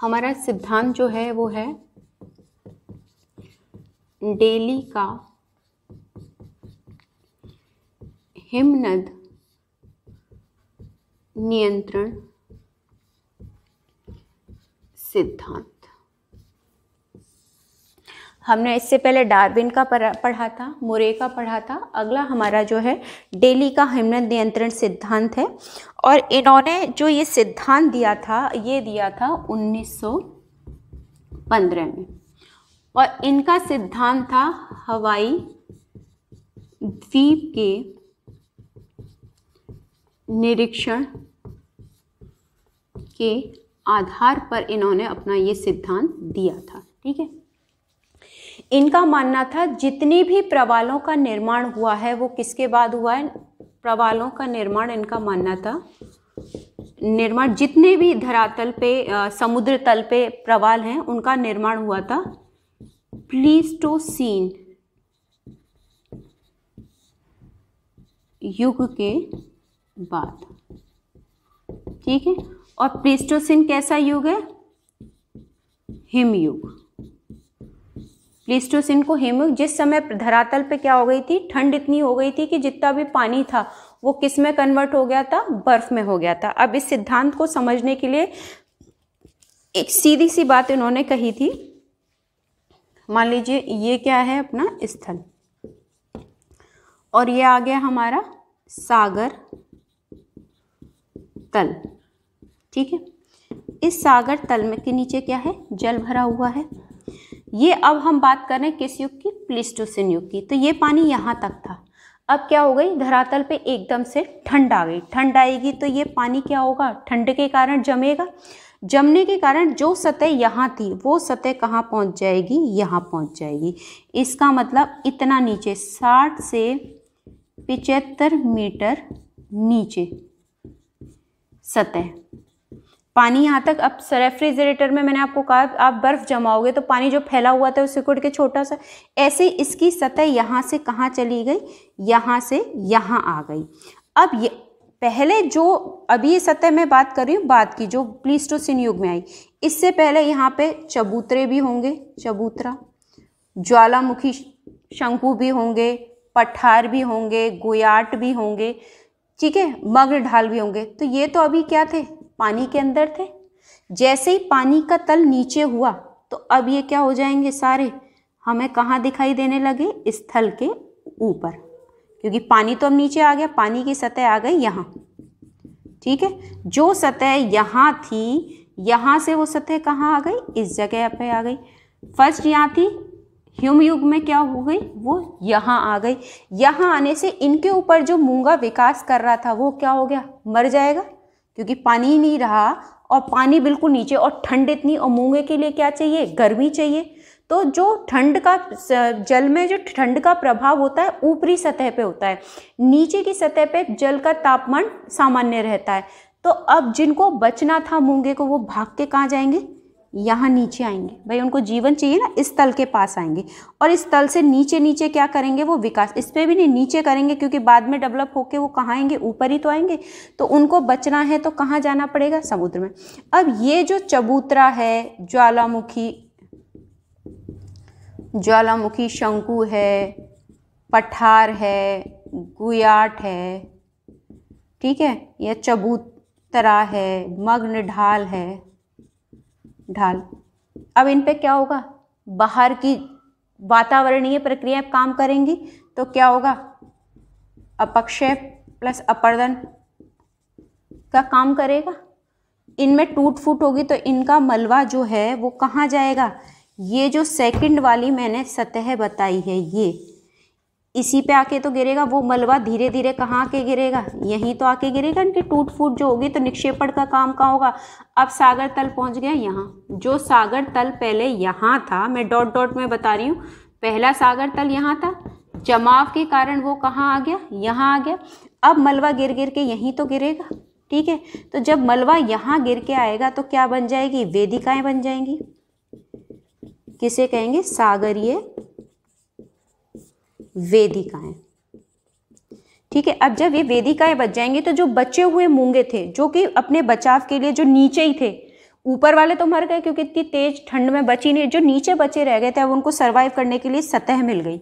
हमारा सिद्धांत जो है वो है डेली का हिमनद नियंत्रण सिद्धांत हमने इससे पहले डार्विन का पढ़ा था मुरे का पढ़ा था अगला हमारा जो है डेली का हिमन नियंत्रण सिद्धांत है और इन्होंने जो ये सिद्धांत दिया था ये दिया था 1915 में और इनका सिद्धांत था हवाई द्वीप के निरीक्षण के आधार पर इन्होंने अपना ये सिद्धांत दिया था ठीक है इनका मानना था जितनी भी प्रवालों का निर्माण हुआ है वो किसके बाद हुआ है प्रवालों का निर्माण इनका मानना था निर्माण जितने भी धरातल पे समुद्र तल पे प्रवाल हैं उनका निर्माण हुआ था प्लीस्टोसीन युग के बाद ठीक है और प्लीस्टोसिन कैसा युग है हिमयुग प्लीस्टोसिन को हिमयुग जिस समय धरातल पे क्या हो गई थी ठंड इतनी हो गई थी कि जितना भी पानी था वो किस में कन्वर्ट हो गया था बर्फ में हो गया था अब इस सिद्धांत को समझने के लिए एक सीधी सी बात इन्होंने कही थी मान लीजिए ये क्या है अपना स्थल और ये आ गया हमारा सागर तल ठीक है इस सागर तल में के नीचे क्या है जल भरा हुआ है ये अब हम बात कर रहे हैं किस युग की प्लिस्टोसिन युग की तो ये पानी यहाँ तक था अब क्या हो गई धरातल पे एकदम से ठंड आ गई ठंड आएगी तो ये पानी क्या होगा ठंड के कारण जमेगा जमने के कारण जो सतह यहाँ थी वो सतह कहाँ पहुँच जाएगी यहाँ पहुँच जाएगी इसका मतलब इतना नीचे साठ से पिचहत्तर मीटर नीचे सतह पानी यहाँ तक अब रेफ्रिजरेटर में मैंने आपको कहा आप बर्फ़ जमाओगे तो पानी जो फैला हुआ था उस सिकुड़ के छोटा सा ऐसे इसकी सतह यहाँ से कहाँ चली गई यहाँ से यहाँ आ गई अब ये पहले जो अभी ये सतह मैं बात कर रही हूँ बात की जो प्लीस्टोसिन युग में आई इससे पहले यहाँ पे चबूतरे भी होंगे चबूतरा ज्वालामुखी शंकु भी होंगे पठार भी होंगे गोयाट भी होंगे ठीक है मग्र ढाल भी होंगे तो ये तो अभी क्या थे पानी के अंदर थे जैसे ही पानी का तल नीचे हुआ तो अब ये क्या हो जाएंगे सारे हमें कहाँ दिखाई देने लगे स्थल के ऊपर क्योंकि पानी तो अब नीचे आ गया पानी की सतह आ गई यहाँ ठीक है जो सतह यहाँ थी यहाँ से वो सतह कहाँ आ गई इस जगह पे आ गई फर्स्ट यहाँ थी ह्यूम युग में क्या हो गई वो यहाँ आ गई यहाँ आने से इनके ऊपर जो मूंगा विकास कर रहा था वो क्या हो गया मर जाएगा क्योंकि पानी ही नहीं रहा और पानी बिल्कुल नीचे और ठंड इतनी और मूँगे के लिए क्या चाहिए गर्मी चाहिए तो जो ठंड का जल में जो ठंड का प्रभाव होता है ऊपरी सतह पे होता है नीचे की सतह पे जल का तापमान सामान्य रहता है तो अब जिनको बचना था मूँगे को वो भाग के कहाँ जाएंगे यहाँ नीचे आएंगे भाई उनको जीवन चाहिए ना इस तल के पास आएंगे और इस तल से नीचे नीचे क्या करेंगे वो विकास इस पर भी नहीं नीचे करेंगे क्योंकि बाद में डेवलप होके वो कहाँ आएंगे ऊपर ही तो आएंगे तो उनको बचना है तो कहाँ जाना पड़ेगा समुद्र में अब ये जो चबूतरा है ज्वालामुखी ज्वालामुखी शंकु है पठार है गुयाट है ठीक है यह चबूतरा है मग्न ढाल है ढाल अब इन पे क्या होगा बाहर की वातावरणीय प्रक्रिया काम करेंगी तो क्या होगा अपक्षय प्लस अपर्दन का काम करेगा इनमें टूट फूट होगी तो इनका मलबा जो है वो कहाँ जाएगा ये जो सेकंड वाली मैंने सतह बताई है ये इसी पे आके तो गिरेगा वो मलबा धीरे धीरे कहाँ आके गिरेगा यहीं तो आके गिरेगा इनकी टूट फूट जो होगी तो निक्षेपण का काम कहाँ होगा अब सागर तल पहुँच गया यहाँ जो सागर तल पहले यहाँ था मैं डॉट डॉट में बता रही हूँ पहला सागर तल यहाँ था जमाव के कारण वो कहाँ आ गया यहाँ आ गया अब मलबा गिर गिर के यहीं तो गिरेगा ठीक है तो जब मलबा यहाँ गिर के आएगा तो क्या बन जाएगी वेदिकाएं बन जाएंगी किसे कहेंगे सागरीय वेदिकाएं ठीक है अब जब ये वेदिकाएं बच जाएंगी तो जो बचे हुए मूंगे थे जो कि अपने बचाव के लिए जो नीचे ही थे ऊपर वाले तो मर गए क्योंकि इतनी तेज ठंड में बची नहीं जो नीचे बचे रह गए थे अब उनको सर्वाइव करने के लिए सतह मिल गई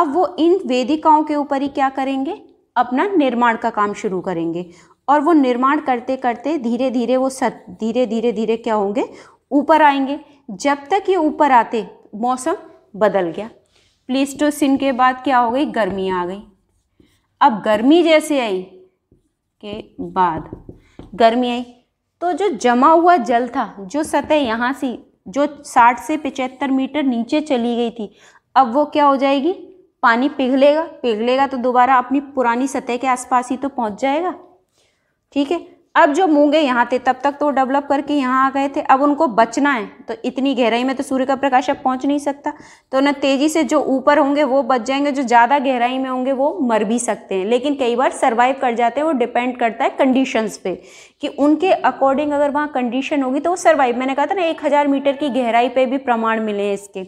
अब वो इन वेदिकाओं के ऊपर ही क्या करेंगे अपना निर्माण का काम शुरू करेंगे और वो निर्माण करते करते धीरे धीरे वो सत धीरे धीरे धीरे क्या होंगे ऊपर आएंगे जब तक ये ऊपर आते मौसम बदल गया प्लीस्टोसिन तो के बाद क्या हो गई गर्मी आ गई अब गर्मी जैसे आई के बाद गर्मी आई तो जो जमा हुआ जल था जो सतह यहाँ से जो 60 से 75 मीटर नीचे चली गई थी अब वो क्या हो जाएगी पानी पिघलेगा पिघलेगा तो दोबारा अपनी पुरानी सतह के आसपास ही तो पहुँच जाएगा ठीक है अब जो मूंगे यहाँ थे तब तक तो वो डेवलप करके यहाँ आ गए थे अब उनको बचना है तो इतनी गहराई में तो सूर्य का प्रकाश अब पहुँच नहीं सकता तो ना तेज़ी से जो ऊपर होंगे वो बच जाएंगे जो ज़्यादा गहराई में होंगे वो मर भी सकते हैं लेकिन कई बार सर्वाइव कर जाते हैं वो डिपेंड करता है कंडीशंस पे कि उनके अकॉर्डिंग अगर वहाँ कंडीशन होगी तो वो सर्वाइव मैंने कहा था ना एक हज़ार मीटर की गहराई पर भी प्रमाण मिले हैं इसके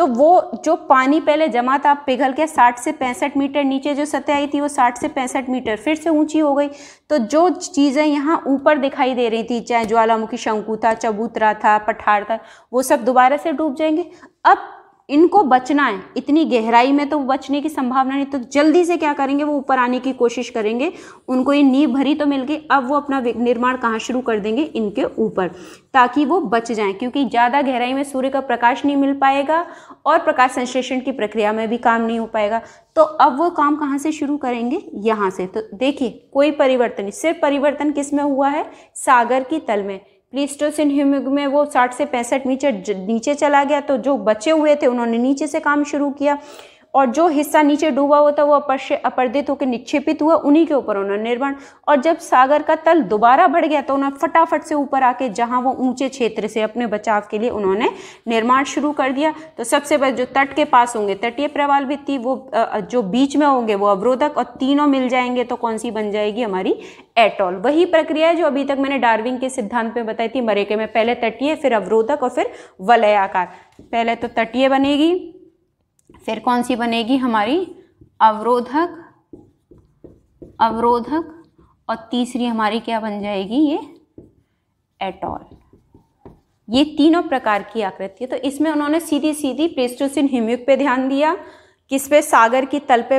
तो वो जो पानी पहले जमा था पिघल के 60 से पैंसठ मीटर नीचे जो सतह आई थी वो 60 से पैंसठ मीटर फिर से ऊंची हो गई तो जो चीज़ें यहाँ ऊपर दिखाई दे रही थी चाहे ज्वालामुखी शंकु था चबूतरा था पठार था वो सब दोबारा से डूब जाएंगे अब इनको बचना है इतनी गहराई में तो बचने की संभावना नहीं तो जल्दी से क्या करेंगे वो ऊपर आने की कोशिश करेंगे उनको ये नींव भरी तो मिल गई अब वो अपना निर्माण कहाँ शुरू कर देंगे इनके ऊपर ताकि वो बच जाएं क्योंकि ज़्यादा गहराई में सूर्य का प्रकाश नहीं मिल पाएगा और प्रकाश संश्लेषण की प्रक्रिया में भी काम नहीं हो पाएगा तो अब वो काम कहाँ से शुरू करेंगे यहाँ से तो देखिए कोई परिवर्तन सिर्फ परिवर्तन किस में हुआ है सागर की तल में प्लीस्टोसिन ह्यूमिग में वो 60 से पैंसठ मीटर नीचे चला गया तो जो बचे हुए थे उन्होंने नीचे से काम शुरू किया और जो हिस्सा नीचे डूबा हुआ था वो से अपर्दित होकर निक्षेपित हुआ उन्हीं के ऊपर उन्होंने निर्माण और जब सागर का तल दोबारा बढ़ गया तो उन्होंने फटाफट से ऊपर आके जहाँ वो ऊंचे क्षेत्र से अपने बचाव के लिए उन्होंने निर्माण शुरू कर दिया तो सबसे पहले जो तट के पास होंगे तटीय प्रवाल भित्ति वो जो बीच में होंगे वो अवरोधक और तीनों मिल जाएंगे तो कौन सी बन जाएगी हमारी एटॉल वही प्रक्रिया है जो अभी तक मैंने डार्विंग के सिद्धांत में बताई थी मरेके में पहले तटीय फिर अवरोधक और फिर वलयाकार पहले तो तटीय बनेगी फिर कौन सी बनेगी हमारी अवरोधक अवरोधक और तीसरी हमारी क्या बन जाएगी ये एटॉल ये तीनों प्रकार की आकृति है तो इसमें उन्होंने सीधी सीधी प्रेस्टोसिन हिमयुग पे ध्यान दिया किस पे सागर की तल पे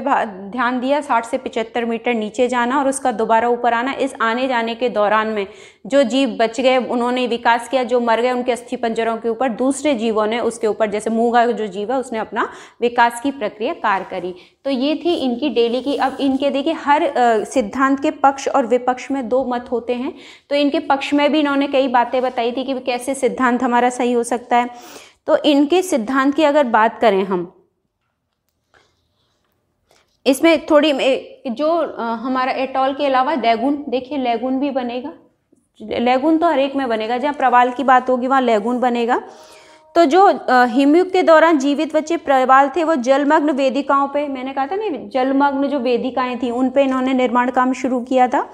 ध्यान दिया 60 से 75 मीटर नीचे जाना और उसका दोबारा ऊपर आना इस आने जाने के दौरान में जो जीव बच गए उन्होंने विकास किया जो मर गए उनके अस्थि पंजरों के ऊपर दूसरे जीवों ने उसके ऊपर जैसे मूंगा जो जीव है उसने अपना विकास की प्रक्रिया कार्य करी तो ये थी इनकी डेली की अब इनके देखिए हर सिद्धांत के पक्ष और विपक्ष में दो मत होते हैं तो इनके पक्ष में भी इन्होंने कई बातें बताई थी कि कैसे सिद्धांत हमारा सही हो सकता है तो इनके सिद्धांत की अगर बात करें हम इसमें थोड़ी जो हमारा एटॉल के अलावा लेगुन देखिए लेगुन भी बनेगा लेगुन तो हर एक में बनेगा जहाँ प्रवाल की बात होगी वहाँ लेगुन बनेगा तो जो हिमयुग के दौरान जीवित बच्चे प्रवाल थे वो जलमग्न वेदिकाओं पे मैंने कहा था ना जलमग्न जो वेदिकाएं थी उन पे इन्होंने निर्माण काम शुरू किया था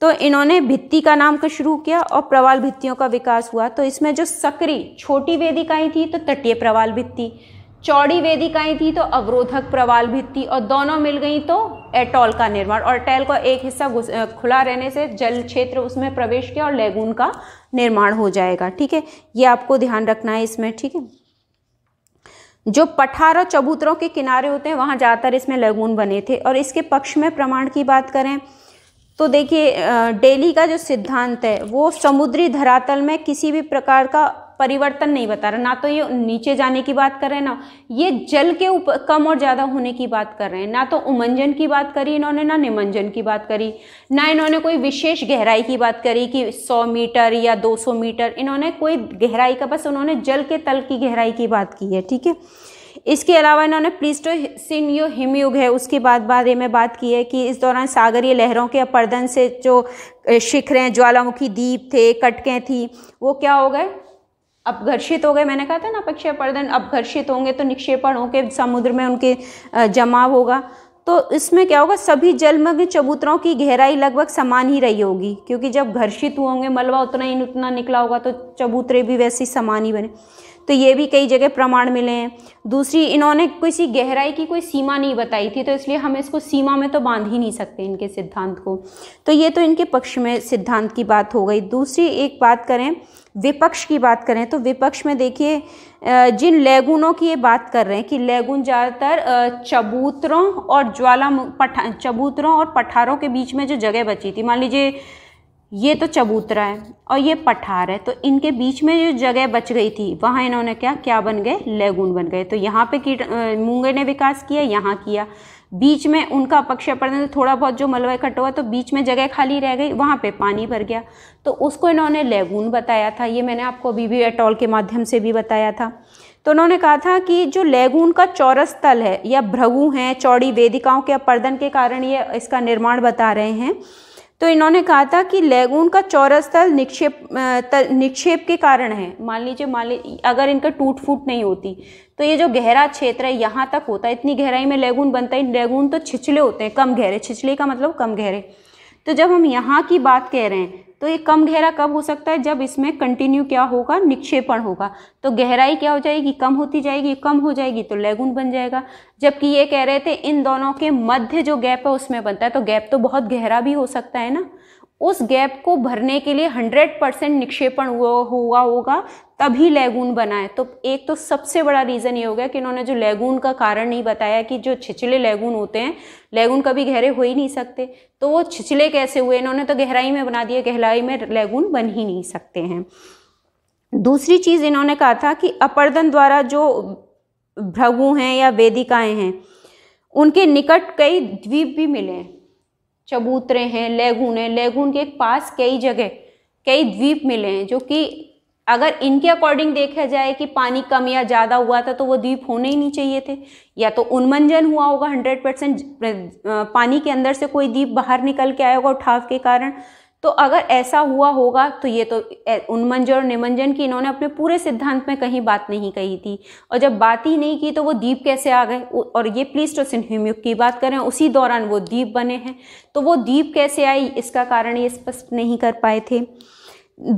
तो इन्होंने भित्ति का नाम का शुरू किया और प्रवाल भित्तियों का विकास हुआ तो इसमें जो सकरी छोटी वेदिकाएं थी तो तटीय प्रवाल भित्ति चौड़ी वेदिकाएं थी तो अवरोधक प्रवाल भित्ति और दोनों मिल गई तो एटॉल का निर्माण और टैल का एक हिस्सा खुला रहने से जल क्षेत्र उसमें प्रवेश किया और लेगून का निर्माण हो जाएगा ठीक है ये आपको ध्यान रखना है इसमें ठीक है जो पठार और चबूतरों के किनारे होते हैं वहाँ ज़्यादातर इसमें लेगून बने थे और इसके पक्ष में प्रमाण की बात करें तो देखिए डेली का जो सिद्धांत है वो समुद्री धरातल में किसी भी प्रकार का परिवर्तन नहीं बता रहा ना तो ये नीचे जाने की बात कर रहे हैं ना ये जल के ऊपर कम और ज़्यादा होने की बात कर रहे हैं ना तो उमंजन की बात करी इन्होंने ना निमंजन की बात करी ना इन्होंने कोई विशेष गहराई की बात करी कि 100 मीटर या 200 मीटर इन्होंने कोई गहराई का बस उन्होंने जल के तल की गहराई की बात की है ठीक है इसके अलावा इन्होंने प्लीस्टोसिन यो हिमयुग है उसके बाद बारे में बात की है कि इस दौरान सागरीय लहरों के अपर्दन से जो शिखरें ज्वालामुखी दीप थे कटकें थी वो क्या हो गए अपघर्षित हो गए मैंने कहा था ना अपर्दन अपघर्षित होंगे तो निक्षेपण होकर समुद्र में उनके जमाव होगा तो इसमें क्या होगा सभी जलमग्न चबूतरों की गहराई लगभग समान ही रही होगी क्योंकि जब घर्षित हुए होंगे मलबा उतना ही उतना निकला होगा तो चबूतरे भी वैसे ही समान ही बने तो ये भी कई जगह प्रमाण मिले हैं दूसरी इन्होंने किसी गहराई की कोई सीमा नहीं बताई थी तो इसलिए हम इसको सीमा में तो बांध ही नहीं सकते इनके सिद्धांत को तो ये तो इनके पक्ष में सिद्धांत की बात हो गई दूसरी एक बात करें विपक्ष की बात करें तो विपक्ष में देखिए जिन लैगुनों की ये बात कर रहे हैं कि लैगुन ज़्यादातर चबूतरों और ज्वाला पठा चबूतरों और पठारों के बीच में जो जगह बची थी मान लीजिए ये तो चबूतरा है और ये पठार है तो इनके बीच में जो जगह बच गई थी वहाँ इन्होंने क्या क्या बन गए लेगुन बन गए तो यहाँ पे कीट मूंगे ने विकास किया यहाँ किया बीच में उनका अपक्षय पड़ने से थोड़ा बहुत जो मलबा इकट्ठा हुआ तो बीच में जगह खाली रह गई वहाँ पे पानी भर गया तो उसको इन्होंने लेगून बताया था ये मैंने आपको अभी भी एटॉल के माध्यम से भी बताया था तो उन्होंने कहा था कि जो लेगून का चौरस तल है या भ्रगु हैं चौड़ी वेदिकाओं के अपर्दन के कारण ये इसका निर्माण बता रहे हैं तो इन्होंने कहा था कि लेगून का चौरस तल निक्षेप तल निक्षेप के कारण है मान लीजिए मान लीजिए अगर इनका टूट फूट नहीं होती तो ये जो गहरा क्षेत्र है यहाँ तक होता है इतनी गहराई में लेगून बनता है लेगून तो छिछले होते हैं कम गहरे छिछले का मतलब कम गहरे तो जब हम यहाँ की बात कह रहे हैं तो ये कम गहरा कब हो सकता है जब इसमें कंटिन्यू क्या होगा निक्षेपण होगा तो गहराई क्या हो जाएगी कम होती जाएगी कम हो जाएगी तो लेगुन बन जाएगा जबकि ये कह रहे थे इन दोनों के मध्य जो गैप है उसमें बनता है तो गैप तो बहुत गहरा भी हो सकता है ना उस गैप को भरने के लिए 100 परसेंट निक्षेपण हुआ होगा तभी लैगून बना है तो एक तो सबसे बड़ा रीज़न ये हो गया कि इन्होंने जो लैगून का कारण नहीं बताया कि जो छिछले लैगून होते हैं लैगून कभी गहरे हो ही नहीं सकते तो वो छिछले कैसे हुए इन्होंने तो गहराई में बना दिया गहराई में लैगून बन ही नहीं सकते हैं दूसरी चीज़ इन्होंने कहा था कि अपर्दन द्वारा जो भ्रगु हैं या वेदिकाएँ हैं उनके निकट कई द्वीप भी मिले हैं चबूतरे हैं लेगून है लेगून के पास कई जगह कई द्वीप मिले हैं जो कि अगर इनके अकॉर्डिंग देखा जाए कि पानी कम या ज़्यादा हुआ था तो वो द्वीप होने ही नहीं चाहिए थे या तो उन्मंजन हुआ होगा हंड्रेड परसेंट पानी के अंदर से कोई द्वीप बाहर निकल के आया होगा उठाव के कारण तो अगर ऐसा हुआ होगा तो ये तो उन्मंजन और निमंजन की इन्होंने अपने पूरे सिद्धांत में कहीं बात नहीं कही थी और जब बात ही नहीं की तो वो द्वीप कैसे आ गए और ये प्लीस्टोसिन तो सिंह की बात करें उसी दौरान वो द्वीप बने हैं तो वो द्वीप कैसे आई इसका कारण ये स्पष्ट नहीं कर पाए थे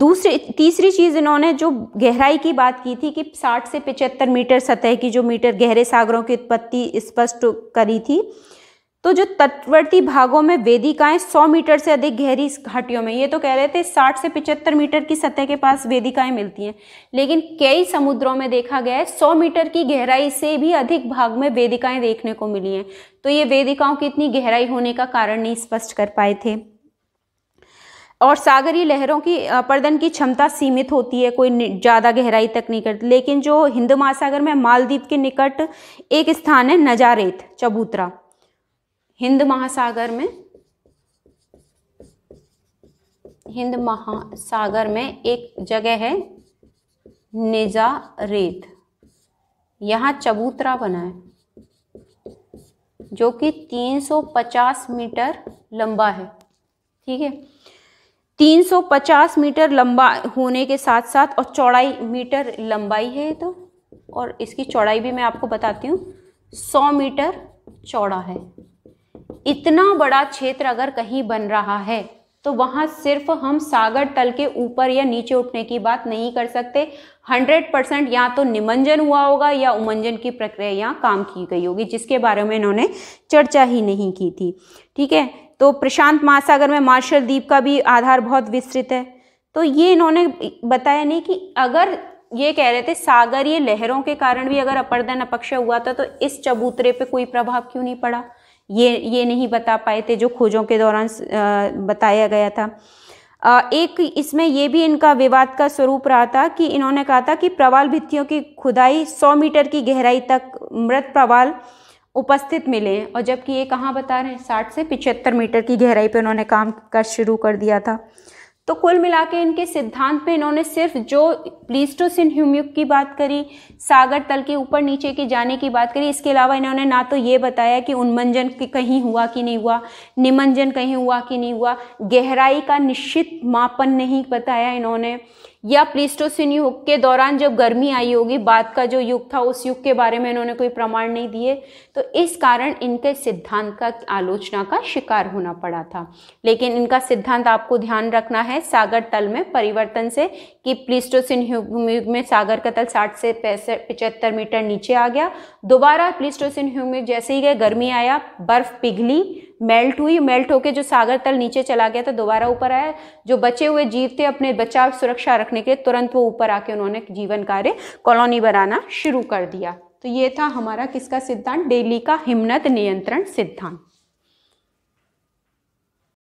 दूसरी तीसरी चीज़ इन्होंने जो गहराई की बात की थी कि 60 से 75 मीटर सतह की जो मीटर गहरे सागरों की उत्पत्ति स्पष्ट करी थी तो जो तटवर्ती भागों में वेदिकाएं 100 मीटर से अधिक गहरी घाटियों में ये तो कह रहे थे 60 से 75 मीटर की सतह के पास वेदिकाएं मिलती हैं लेकिन कई समुद्रों में देखा गया है 100 मीटर की गहराई से भी अधिक भाग में वेदिकाएं देखने को मिली हैं तो ये वेदिकाओं की इतनी गहराई होने का कारण नहीं स्पष्ट कर पाए थे और सागरी लहरों की पर्दन की क्षमता सीमित होती है कोई ज़्यादा गहराई तक नहीं करती लेकिन जो हिंद महासागर में मालदीप के निकट एक स्थान है नजारेत चबूतरा हिंद महासागर में हिंद महासागर में एक जगह है निजा रेत यहाँ चबूतरा बना है जो कि 350 मीटर लंबा है ठीक है 350 मीटर लंबा होने के साथ साथ और चौड़ाई मीटर लंबाई है तो और इसकी चौड़ाई भी मैं आपको बताती हूँ 100 मीटर चौड़ा है इतना बड़ा क्षेत्र अगर कहीं बन रहा है तो वहाँ सिर्फ हम सागर तल के ऊपर या नीचे उठने की बात नहीं कर सकते 100 परसेंट या तो निमंजन हुआ होगा या उमंजन की प्रक्रिया यहाँ काम की गई होगी जिसके बारे में इन्होंने चर्चा ही नहीं की थी ठीक है तो प्रशांत महासागर में मार्शल द्वीप का भी आधार बहुत विस्तृत है तो ये इन्होंने बताया नहीं कि अगर ये कह रहे थे सागरीय लहरों के कारण भी अगर अपर्दन अपक्षय हुआ था तो इस चबूतरे पर कोई प्रभाव क्यों नहीं पड़ा ये ये नहीं बता पाए थे जो खोजों के दौरान बताया गया था एक इसमें यह भी इनका विवाद का स्वरूप रहा था कि इन्होंने कहा था कि प्रवाल भित्तियों की खुदाई 100 मीटर की गहराई तक मृत प्रवाल उपस्थित मिले और जबकि ये कहाँ बता रहे हैं साठ से पिचहत्तर मीटर की गहराई पर उन्होंने काम का शुरू कर दिया था तो कुल मिला के इनके सिद्धांत में इन्होंने सिर्फ जो प्लीस्टोसिन ह्यूमयुग की बात करी सागर तल के ऊपर नीचे के जाने की बात करी इसके अलावा इन्होंने ना तो ये बताया कि उन्मंजन कहीं हुआ कि नहीं हुआ निमंजन कहीं हुआ कि नहीं हुआ गहराई का निश्चित मापन नहीं बताया इन्होंने या प्लीस्टोसिन युग के दौरान जब गर्मी आई होगी बाद का जो युग था उस युग के बारे में इन्होंने कोई प्रमाण नहीं दिए तो इस कारण इनके सिद्धांत का आलोचना का शिकार होना पड़ा था लेकिन इनका सिद्धांत आपको ध्यान रखना है सागर तल में परिवर्तन से कि प्लीस्टोसिन युग में सागर का तल साठ से पैंसठ पिचहत्तर मीटर नीचे आ गया दोबारा प्लीस्टोसिन में जैसे ही गए गर्मी आया बर्फ़ पिघली मेल्ट हुई मेल्ट होकर जो सागर तल नीचे चला गया था दोबारा ऊपर आया जो बचे हुए जीव थे अपने बचाव सुरक्षा रखने के लिए तुरंत वो ऊपर आके उन्होंने जीवन कार्य कॉलोनी बनाना शुरू कर दिया तो ये था हमारा किसका सिद्धांत डेली का हिमनत नियंत्रण सिद्धांत